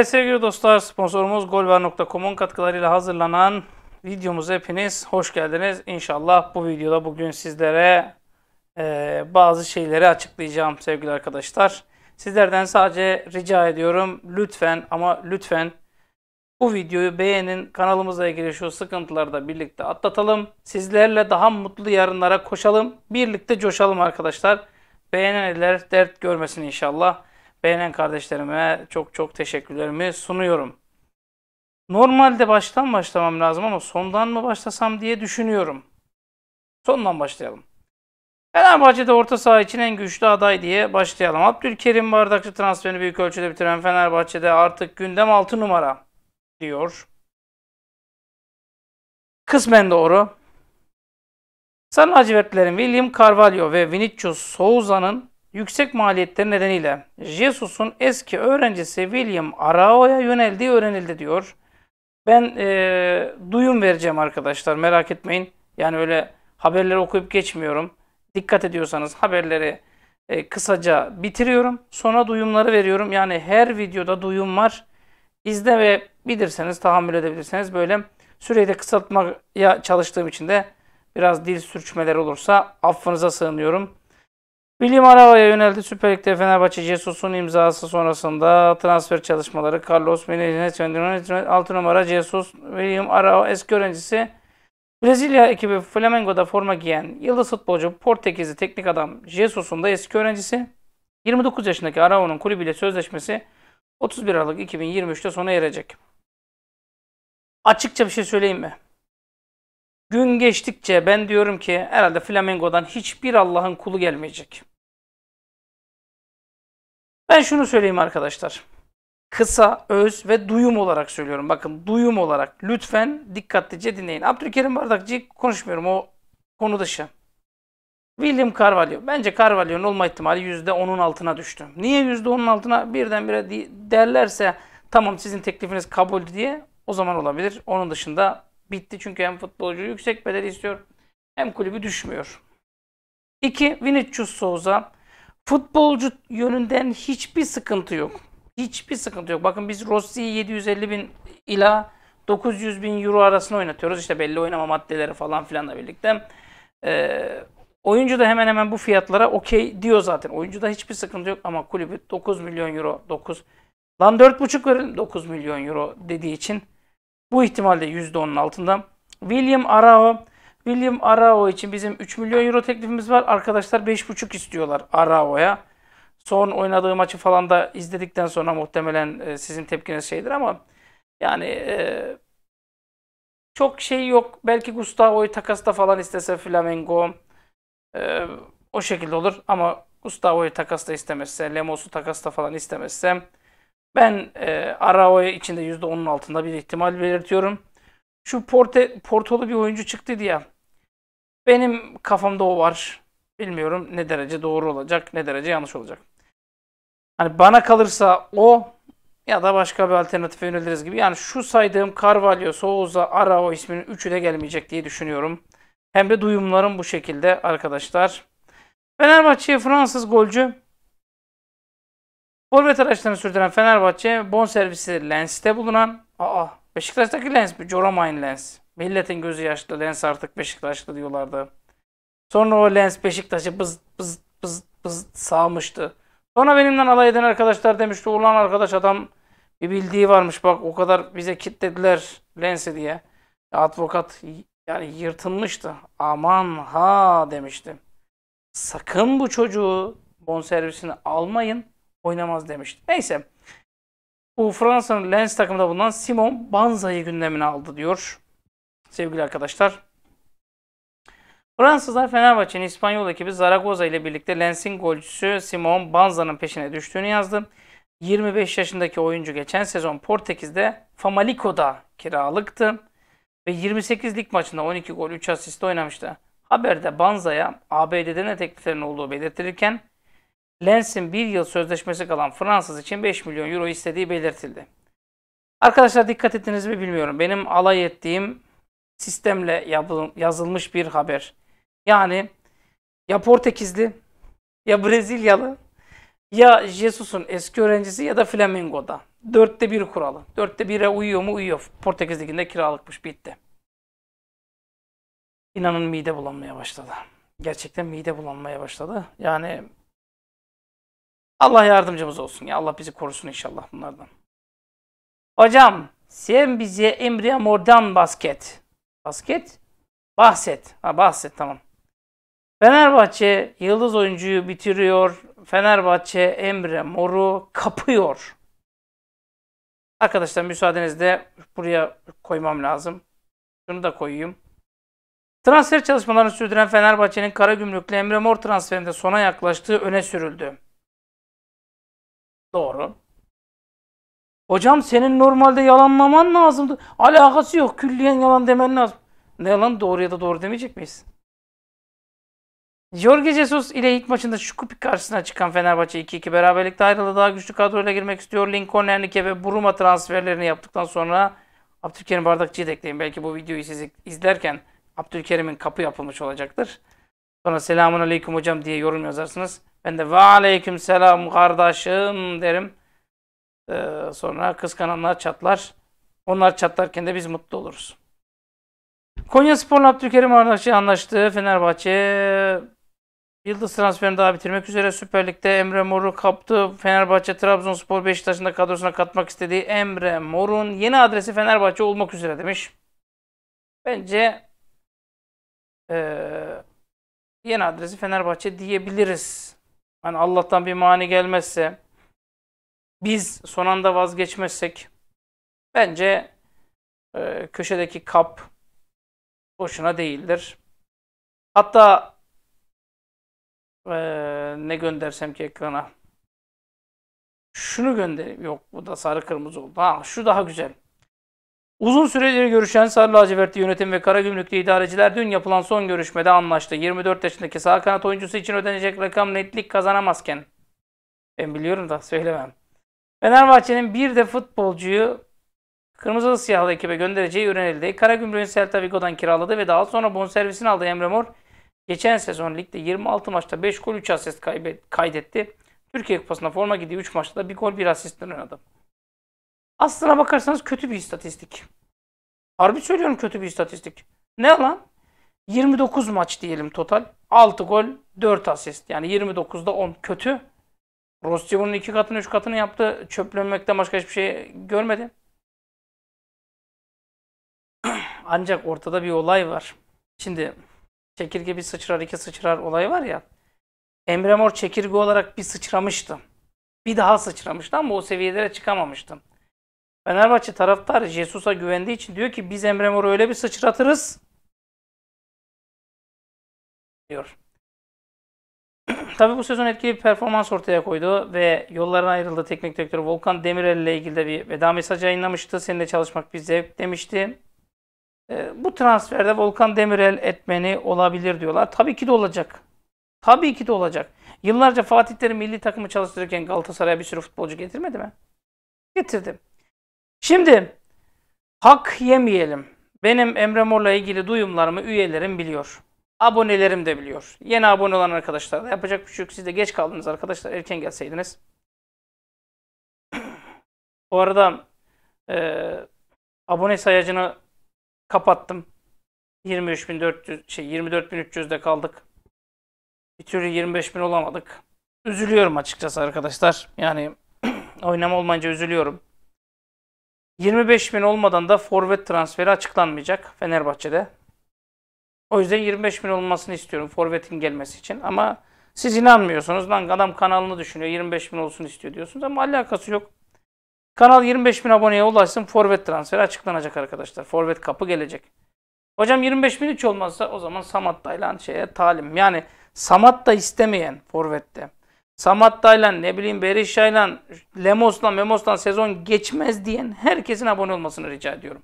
Evet sevgili dostlar sponsorumuz golver.com'un katkılarıyla hazırlanan videomuza hepiniz hoş geldiniz. İnşallah bu videoda bugün sizlere e, bazı şeyleri açıklayacağım sevgili arkadaşlar. Sizlerden sadece rica ediyorum lütfen ama lütfen bu videoyu beğenin. Kanalımıza ilgili şu sıkıntıları da birlikte atlatalım. Sizlerle daha mutlu yarınlara koşalım. Birlikte coşalım arkadaşlar. Beğenen eller dert görmesin inşallah beğenen kardeşlerime çok çok teşekkürlerimi sunuyorum. Normalde baştan başlamam lazım ama sondan mı başlasam diye düşünüyorum. Sondan başlayalım. Fenerbahçe'de orta saha için en güçlü aday diye başlayalım. Abdülkerim Bardakçı transferini büyük ölçüde bitiren Fenerbahçe'de artık gündem 6 numara diyor. Kısmen doğru. Sarı lacivertlerin William Carvalho ve Vinicius Souza'nın yüksek maliyetler nedeniyle Jesus'un eski öğrencisi William Arao'ya yöneldiği öğrenildi diyor. Ben e, duyum vereceğim arkadaşlar merak etmeyin. Yani öyle haberleri okuyup geçmiyorum. Dikkat ediyorsanız haberleri e, kısaca bitiriyorum. Sonra duyumları veriyorum. Yani her videoda duyum var. İzle ve bilirseniz, tahammül edebilirseniz böyle süreyi de kısaltmaya çalıştığım için de biraz dil sürçmeler olursa affınıza sığınıyorum. William Arao'ya yöneldi. Süper Lig'de Fenerbahçe Jesus'un imzası sonrasında transfer çalışmaları Carlos Menezes, 6 numara Jesus, William Arao eski öğrencisi Brezilya ekibi Flamengo'da forma giyen yıldız futbolcu Portekizli teknik adam Jesus'un da eski öğrencisi. 29 yaşındaki Arao'nun kulübüyle sözleşmesi 31 Aralık 2023'te sona erecek. Açıkça bir şey söyleyeyim mi? Gün geçtikçe ben diyorum ki herhalde Flamengo'dan hiçbir Allah'ın kulu gelmeyecek. Ben şunu söyleyeyim arkadaşlar. Kısa, öz ve duyum olarak söylüyorum. Bakın duyum olarak lütfen dikkatlice dinleyin. Abdülkerim Bardakçı'yı konuşmuyorum o konu dışı. William Carvalho. Bence Carvalho'nun olma ihtimali %10'un altına düştü. Niye %10'un altına birdenbire derlerse tamam sizin teklifiniz kabul diye o zaman olabilir. Onun dışında bitti çünkü hem futbolcu yüksek bedeli istiyor hem kulübü düşmüyor. 2. Vinicius Souza Futbolcu yönünden hiçbir sıkıntı yok. Hiçbir sıkıntı yok. Bakın biz Rossi'yi 750 bin ila 900 bin euro arasında oynatıyoruz. İşte belli oynama maddeleri falan filanla birlikte. Ee, oyuncu da hemen hemen bu fiyatlara okey diyor zaten. Oyuncu da hiçbir sıkıntı yok ama kulübü 9 milyon euro 9 lan 4,5 verelim 9 milyon euro dediği için bu ihtimalde %10'un altında. William Arao William Arao için bizim 3 milyon euro teklifimiz var. Arkadaşlar 5,5 istiyorlar Arao'ya. Son oynadığı maçı falan da izledikten sonra muhtemelen e, sizin tepkiniz şeydir ama yani e, çok şey yok. Belki Gustavo'yu takasta falan istese Flamengo e, o şekilde olur ama Gustavo'yu takasta istemezse, Lemos'u takasta falan istemezse ben e, Arao'ya içinde %10'un altında bir ihtimal belirtiyorum. Şu porte, portolu bir oyuncu çıktı diye Benim kafamda o var. Bilmiyorum ne derece doğru olacak, ne derece yanlış olacak. Hani bana kalırsa o ya da başka bir alternatif yöneliriz gibi. Yani şu saydığım Carvalho, Souza, Arao isminin üçü de gelmeyecek diye düşünüyorum. Hem de duyumlarım bu şekilde arkadaşlar. Fenerbahçe'ye Fransız golcü Forvet araçlarını sürdüren Fenerbahçe bonservisi Lens'te bulunan aa Beşiktaş'taki lens bir Joramayın lens. Milletin gözü yaşlı lens artık Beşiktaşlı diyorlardı. Sonra o lens Beşiktaş'ı bız bız bız bız sağmıştı. Sonra benimle alay eden arkadaşlar demişti ulan arkadaş adam bir bildiği varmış bak o kadar bize kitlediler lensi diye. Advokat yani yırtılmıştı. Aman ha demişti. Sakın bu çocuğu bonservisini almayın oynamaz demişti. Neyse bu Fransa'nın Lens takımında bulunan Simon Banza'yı gündemine aldı diyor. Sevgili arkadaşlar. Fransızlar Fenerbahçe'nin İspanyol ekibi Zaragoza ile birlikte Lens'in golcüsü Simon Banza'nın peşine düştüğünü yazdı. 25 yaşındaki oyuncu geçen sezon Portekiz'de Famalico'da kiralıktı ve 28 lig maçında 12 gol 3 asist oynamıştı. Haberde Banza'ya ABD'den ne tekliflerin olduğu belirtilirken Lens'in bir yıl sözleşmesi kalan Fransız için 5 milyon euro istediği belirtildi. Arkadaşlar dikkat ettiniz mi bilmiyorum. Benim alay ettiğim sistemle yazılmış bir haber. Yani ya Portekizli, ya Brezilyalı, ya Jesus'un eski öğrencisi ya da Flamengo'da. Dörtte bir kuralı. Dörtte bire uyuyor mu uyuyor. Portekiz'dekinde kiralıkmış bitti. İnanın mide bulanmaya başladı. Gerçekten mide bulanmaya başladı. Yani Allah yardımcımız olsun ya. Allah bizi korusun inşallah bunlardan. Hocam sen bize Emre Mor'dan basket. Basket? Bahset. Ha bahset tamam. Fenerbahçe yıldız oyuncuyu bitiriyor. Fenerbahçe Emre Mor'u kapıyor. Arkadaşlar müsaadenizle buraya koymam lazım. Şunu da koyayım. Transfer çalışmalarını sürdüren Fenerbahçe'nin Kara Karagümrüklü Emre Mor transferinde sona yaklaştığı öne sürüldü. Doğru. Hocam senin normalde yalanlaman lazımdı. Alakası yok. Külliyen yalan demen lazım. Ne yalan doğru ya da doğru demeyecek miyiz? Jorge Jesus ile ilk maçında Şukupi karşısına çıkan Fenerbahçe 2-2 beraberlikte ayrıldı. Daha güçlü kadroyla girmek istiyor. Lincoln, Hernike ve Buruma transferlerini yaptıktan sonra Abdülkerim Bardakçı'yı da ekleyin. Belki bu videoyu siz izlerken Abdülkerim'in kapı yapılmış olacaktır. Sonra selamun aleyküm hocam diye yorum yazarsınız. Ben de ve aleyküm selam kardeşim derim. Ee, sonra kıskananlar çatlar. Onlar çatlarken de biz mutlu oluruz. Konya Spor'la Abdülkerim Ardaş'ı anlaştı. Fenerbahçe Yıldız transferini daha bitirmek üzere Süper Lig'de Emre Mor'u kaptı. Fenerbahçe Trabzonspor Beşiktaş'ın da kadrosuna katmak istediği Emre Mor'un yeni adresi Fenerbahçe olmak üzere demiş. Bence e, yeni adresi Fenerbahçe diyebiliriz hani Allah'tan bir mani gelmezse, biz son anda vazgeçmezsek, bence e, köşedeki kap boşuna değildir. Hatta e, ne göndersem ki ekrana? Şunu göndereyim. Yok bu da sarı kırmızı oldu. Ha şu daha güzel. Uzun süredir görüşen Sarı Lacivertli yönetim ve Kara Karagümrüklü idareciler dün yapılan son görüşmede anlaştı. 24 yaşındaki sağ kanat oyuncusu için ödenecek rakam netlik kazanamazken. Ben biliyorum da söylemem. Fenerbahçe'nin bir de futbolcuyu kırmızılı siyahlı ekibe göndereceği öğrenildi. Kara Karagümrük'ün Celta Vigo'dan kiraladı ve daha sonra bonservisini aldı Emre Mor. Geçen sezon ligde 26 maçta 5 gol 3 asist kaydetti. Türkiye Kupası'nda forma gidiyor 3 maçta da 1 gol 1 asistten oynadı. Aslına bakarsanız kötü bir istatistik. Harbi söylüyorum kötü bir istatistik. Ne lan? 29 maç diyelim total. 6 gol, 4 asist. Yani 29'da 10. Kötü. Rossi bunun 2 katını 3 katını yaptı. Çöplenmekten başka hiçbir şey görmedi. Ancak ortada bir olay var. Şimdi çekirge bir sıçrar iki sıçrar olay var ya. Emre Mor çekirge olarak bir sıçramıştı. Bir daha sıçramıştı ama o seviyelere çıkamamıştım. Fenerbahçe taraftarı Jesus'a güvendiği için diyor ki biz Emre Mor'u öyle bir sıçratırız diyor. Tabii bu sezon etkili bir performans ortaya koydu ve yollarına ayrıldı teknik direktör Volkan Demirel ile ilgili de bir veda mesajı yayınlamıştı. Seninle çalışmak bir zevk demişti. E, bu transferde Volkan Demirel etmeni olabilir diyorlar. Tabii ki de olacak. Tabii ki de olacak. Yıllarca Fatih Terim milli takımı çalıştırırken Galatasaray'a bir sürü futbolcu getirmedi mi? Getirdim. Şimdi hak yemeyelim. Benim Emre Mor'la ilgili duyumlarımı üyelerim biliyor. Abonelerim de biliyor. Yeni abone olan arkadaşlar yapacak bir şey yok. Siz de geç kaldınız arkadaşlar. Erken gelseydiniz. Bu arada e, abone sayacını kapattım. 23.400 şey 24.300'de kaldık. Bir türlü 25.000 olamadık. Üzülüyorum açıkçası arkadaşlar. Yani oynama olmayınca üzülüyorum. 25 bin olmadan da forvet transferi açıklanmayacak Fenerbahçe'de. O yüzden 25 bin olmasını istiyorum forvetin gelmesi için. Ama siz inanmıyorsunuz. Lan adam kanalını düşünüyor. 25 bin olsun istiyor diyorsunuz ama alakası yok. Kanal 25 bin aboneye ulaşsın. Forvet transferi açıklanacak arkadaşlar. Forvet kapı gelecek. Hocam 25 bin hiç olmazsa o zaman Samat Daylan şeye talim. Yani Samat da istemeyen Forvet'te. Samatta'yla ne bileyim Berisha'yla Lemos'la Memos'la sezon geçmez diyen herkesin abone olmasını rica ediyorum.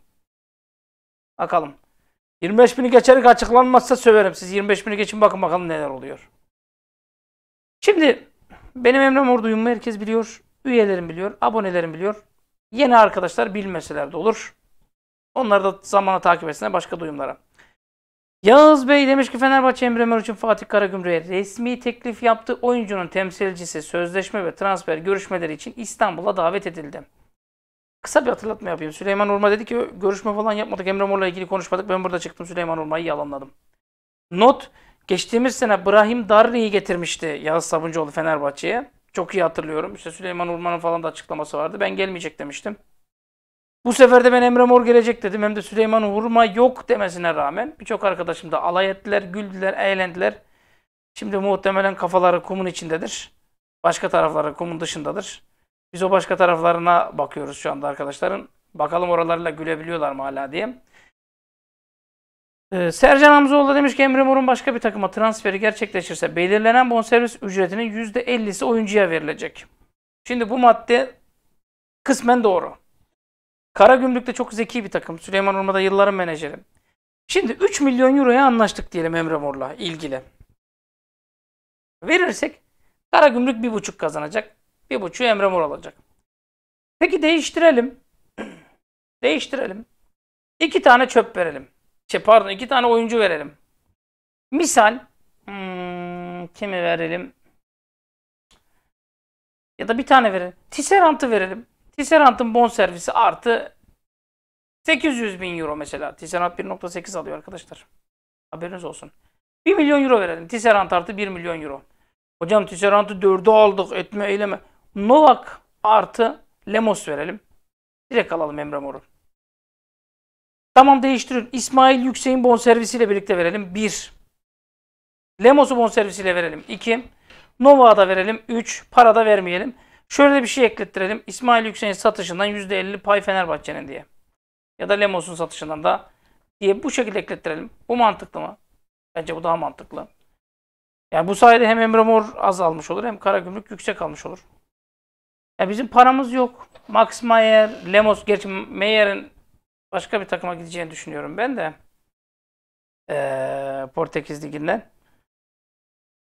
Bakalım. 25 bini geçerik açıklanmazsa söverim. Siz 25 bini geçin bakın bakalım neler oluyor. Şimdi benim Emre Mor duyumu herkes biliyor. Üyelerim biliyor. Abonelerim biliyor. Yeni arkadaşlar bilmeseler de olur. Onları da zamana takip etsinler başka duyumlara. Yağız Bey demiş ki Fenerbahçe Emre Mor için Fatih Karagümrük'e resmi teklif yaptı. Oyuncunun temsilcisi sözleşme ve transfer görüşmeleri için İstanbul'a davet edildi. Kısa bir hatırlatma yapayım. Süleyman Urma dedi ki görüşme falan yapmadık. Emre Mor'la ilgili konuşmadık. Ben burada çıktım Süleyman Urma'yı yalanladım. Not geçtiğimiz sene İbrahim Darni'yi getirmişti Yağız Sabuncuoğlu Fenerbahçe'ye. Çok iyi hatırlıyorum. İşte Süleyman Urman'ın falan da açıklaması vardı. Ben gelmeyecek demiştim. Bu sefer de ben Emre Mor gelecek dedim. Hem de Süleyman Vurma yok demesine rağmen birçok arkadaşım da alay ettiler, güldüler, eğlendiler. Şimdi muhtemelen kafaları kumun içindedir. Başka tarafları kumun dışındadır. Biz o başka taraflarına bakıyoruz şu anda arkadaşların. Bakalım oralarla gülebiliyorlar mı hala diye. Ee, Sercan Hamzoğlu demiş ki Emre Mor'un başka bir takıma transferi gerçekleşirse belirlenen bonservis ücretinin %50'si oyuncuya verilecek. Şimdi bu madde kısmen doğru de çok zeki bir takım. Süleyman da yılların menajeri. Şimdi 3 milyon euroya anlaştık diyelim Emre Mor'la ilgili. Verirsek Karagümrük 1,5 kazanacak. 1,5'u Emre Mor alacak. Peki değiştirelim. değiştirelim. İki tane çöp verelim. Şey, pardon iki tane oyuncu verelim. Misal hmm, kimi verelim? Ya da bir tane verelim. Tisserant'ı verelim. Tisserant'ın bon servisi artı 800 bin euro mesela. Tisserant 1.8 alıyor arkadaşlar. Haberiniz olsun. 1 milyon euro verelim. Tisserant artı 1 milyon euro. Hocam Tisserant'ı 4'e aldık. Etme eyleme. Novak artı Lemos verelim. Direkt alalım Emre Mor'u. Tamam değiştiriyorum. İsmail Yüksek'in servisiyle birlikte verelim. 1. Lemos'u servisiyle verelim. 2. da verelim. 3. Para da vermeyelim. Şöyle bir şey eklettirelim. İsmail Yüksel'in satışından %50 pay Fenerbahçe'nin diye. Ya da Lemos'un satışından da diye bu şekilde eklettirelim. Bu mantıklı mı? Bence bu daha mantıklı. Yani bu sayede hem Emre Mor azalmış olur hem Karagümrük yüksek almış olur. Yani bizim paramız yok. Max Mayer, Lemos, gerçi Mayer'in başka bir takıma gideceğini düşünüyorum ben de. Ee, Portekiz Ligi'nden.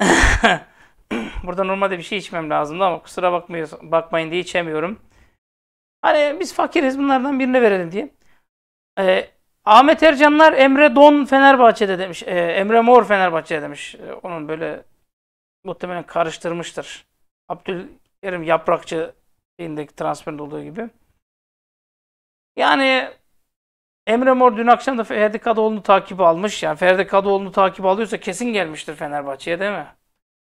Burada normalde bir şey içmem lazımdı ama kusura bakmıyor, bakmayın diye içemiyorum. Hani biz fakiriz bunlardan birine verelim diye. Ee, Ahmet Ercanlar Emre Don Fenerbahçe'de demiş. Ee, Emre Mor Fenerbahçe'de demiş. Ee, onun böyle muhtemelen karıştırmıştır. Abdülkerim Yaprakçı şeyindeki transferinde olduğu gibi. Yani Emre Mor dün akşam da Ferdi Kadıoğlu'nu takip almış. Yani Ferdi Kadıoğlu'nu takip alıyorsa kesin gelmiştir Fenerbahçe'ye değil mi?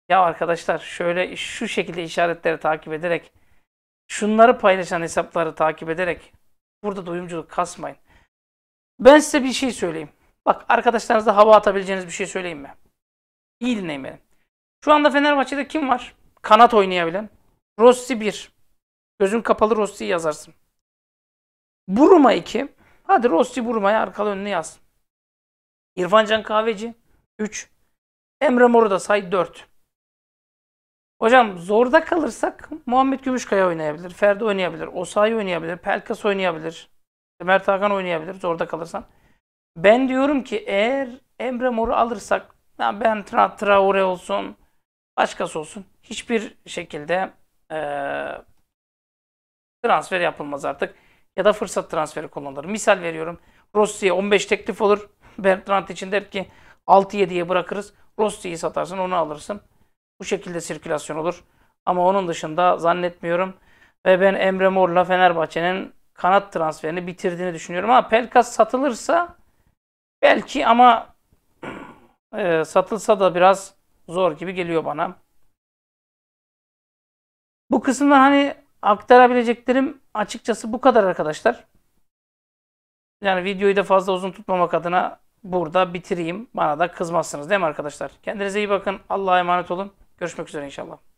Ya arkadaşlar şöyle şu şekilde işaretleri takip ederek şunları paylaşan hesapları takip ederek burada doyumculuk kasmayın. Ben size bir şey söyleyeyim. Bak arkadaşlarınıza hava atabileceğiniz bir şey söyleyeyim mi? İyi dinleyin beni. Şu anda Fenerbahçe'de kim var? Kanat oynayabilen. Rossi 1. Gözün kapalı Rossi'yi yazarsın. Buruma 2. Hadi Rossi Buruma'ya arkalı önüne yaz. İrfan Can Kahveci 3. Emre Mor'u da say 4. Hocam zorda kalırsak Muhammed Gümüşkaya oynayabilir, Ferdi oynayabilir, Osayi oynayabilir, Pelkas oynayabilir, Mert Hakan oynayabilir zorda kalırsan. Ben diyorum ki eğer Emre Mor'u alırsak ya ben Tra Traore olsun, başkası olsun hiçbir şekilde e, transfer yapılmaz artık. Ya da fırsat transferi kullanılır. Misal veriyorum Rossi'ye 15 teklif olur. Bertrand için der ki 6-7'ye bırakırız. Rossi'yi satarsın onu alırsın. Bu şekilde sirkülasyon olur. Ama onun dışında zannetmiyorum. Ve ben Emre Mor'la Fenerbahçe'nin kanat transferini bitirdiğini düşünüyorum. Ama Pelkas satılırsa belki ama e, satılsa da biraz zor gibi geliyor bana. Bu kısımdan hani aktarabileceklerim açıkçası bu kadar arkadaşlar. Yani videoyu da fazla uzun tutmamak adına burada bitireyim. Bana da kızmazsınız değil mi arkadaşlar? Kendinize iyi bakın. Allah'a emanet olun. Görüşmek üzere inşallah.